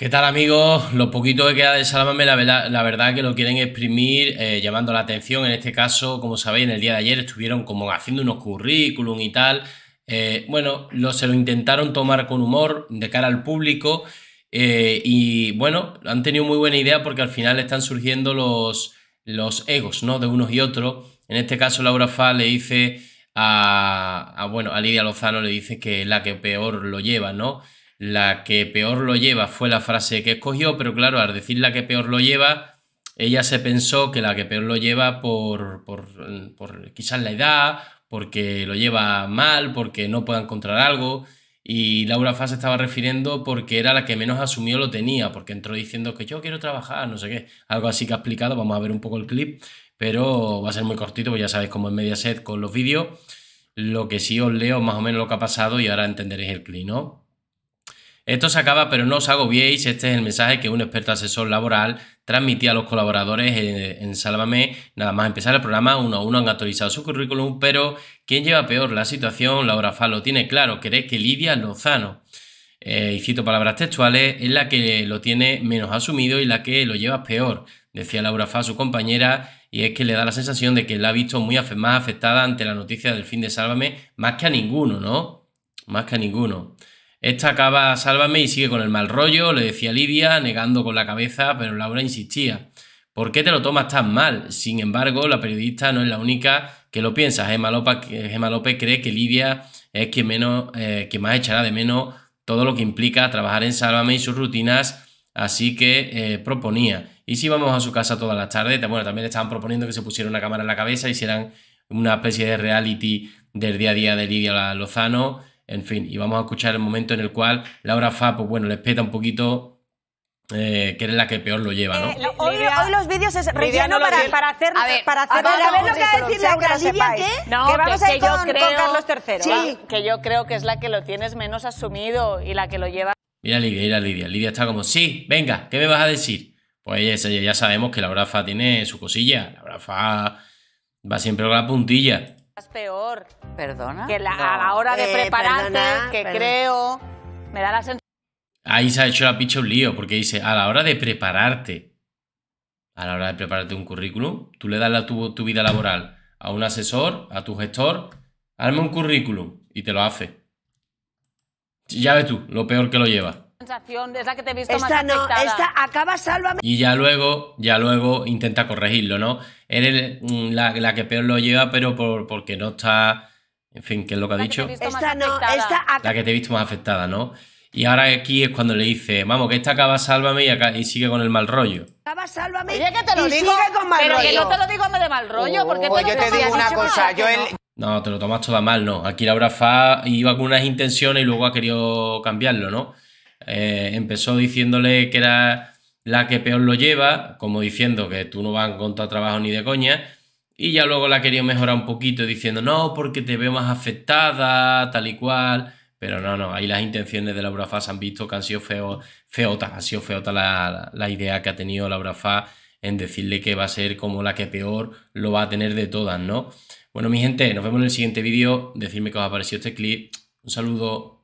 ¿Qué tal amigos? Lo poquitos que queda de Salamame, la, verdad, la que lo quieren exprimir eh, llamando la atención. En este caso, como sabéis, en el día de ayer estuvieron como haciendo unos currículum y tal. Eh, bueno, se lo intentaron tomar con humor de cara al público eh, y bueno, han tenido muy buena idea porque al final están surgiendo los, los egos ¿no? de unos y otros. En este caso, Laura Fa le dice a, a, bueno, a Lidia Lozano, le dice que es la que peor lo lleva, ¿no? La que peor lo lleva fue la frase que escogió, pero claro, al decir la que peor lo lleva, ella se pensó que la que peor lo lleva por, quizás la edad, porque lo lleva mal, porque no pueda encontrar algo. Y Laura se estaba refiriendo porque era la que menos asumió lo tenía, porque entró diciendo que yo quiero trabajar, no sé qué. Algo así que ha explicado, vamos a ver un poco el clip, pero va a ser muy cortito, pues ya sabéis cómo es Mediaset con los vídeos. Lo que sí os leo más o menos lo que ha pasado y ahora entenderéis el clip, ¿no? Esto se acaba, pero no os agobiéis. Este es el mensaje que un experto asesor laboral transmitía a los colaboradores en, Sálvame. Nada más empezar el programa, uno a uno han actualizado su currículum, pero ¿quién lleva peor la situación? Laura lo tiene claro, queréis que Lidia Lozano, eh, y cito palabras textuales, es la que lo tiene menos asumido y la que lo lleva peor, decía Laura a su compañera, y es que le da la sensación de que la ha visto muy más afectada ante la noticia del fin de Sálvame, más que a ninguno, ¿no? Más que a ninguno. Esta acaba Sálvame y sigue con el mal rollo, le decía Lidia, negando con la cabeza, pero Laura insistía. ¿Por qué te lo tomas tan mal? Sin embargo, la periodista no es la única que lo piensa. Gemma López, López cree que Lidia es quien, menos, eh, más echará de menos todo lo que implica trabajar en Sálvame y sus rutinas, así que eh, proponía. Y si vamos a su casa todas las tardes, bueno, también le estaban proponiendo que se pusiera una cámara en la cabeza y hicieran una especie de reality del día a día de Lidia Lozano en fin, y vamos a escuchar el momento en el cual Laura Fa, pues bueno, le peta un poquito eh, que eres la que peor lo lleva, ¿no? Eh, hoy, los vídeos es para, hacer... A ver, para a ver, lo que va a decir Laura, Lidia, ¿qué? No, que, vamos a ir con, yo creo, Carlos III. Sí. que yo creo que es la que lo tienes menos asumido y la que lo lleva... Mira Lidia, mira Lidia. Lidia está como, sí, venga, ¿qué me vas a decir? Pues ya, ya sabemos que Laura Fa tiene su cosilla. Laura Fa va siempre con la puntilla peor. Perdona. Que a la hora de eh, prepararte, que creo, me da la sensación. Ahí se ha hecho la picha un lío, porque dice, a la hora de prepararte, a la hora de prepararte un currículum, tú le das la, tu, vida laboral a un asesor, a tu gestor, arma un currículum y te lo hace. Ya ves tú, lo peor que lo llevas esta acaba, sálvame. Y ya luego, ya luego intenta corregirlo, ¿no? Eres mm, la, que peor lo lleva, pero porque no está... En fin, ¿qué es lo que ha dicho? esta no, La que te he visto más afectada, ¿no? Y ahora aquí es cuando le dice, vamos, que esta acaba sálvame y, acá, y sigue con el mal rollo. Acaba sálvame que digo, que no te lo digo de mal rollo, porque una cosa, No, te lo tomas toda mal, ¿no? Aquí Laura Fa iba con unas intenciones y luego ha querido cambiarlo, ¿no? Eh, empezó diciéndole que era la que peor lo lleva, como diciendo que tú no vas a encontrar trabajo ni de coña, y ya luego la quería mejorar un poquito diciendo, no, porque te veo más afectada, tal y cual, pero no, no, ahí las intenciones de Laura Fa se han visto que han sido feo, feotas, ha sido feota la, idea que ha tenido Laura Fa en decirle que va a ser como la que peor lo va a tener de todas, ¿no? Bueno, mi gente, nos vemos en el siguiente vídeo, decirme qué os ha parecido este clip, un saludo,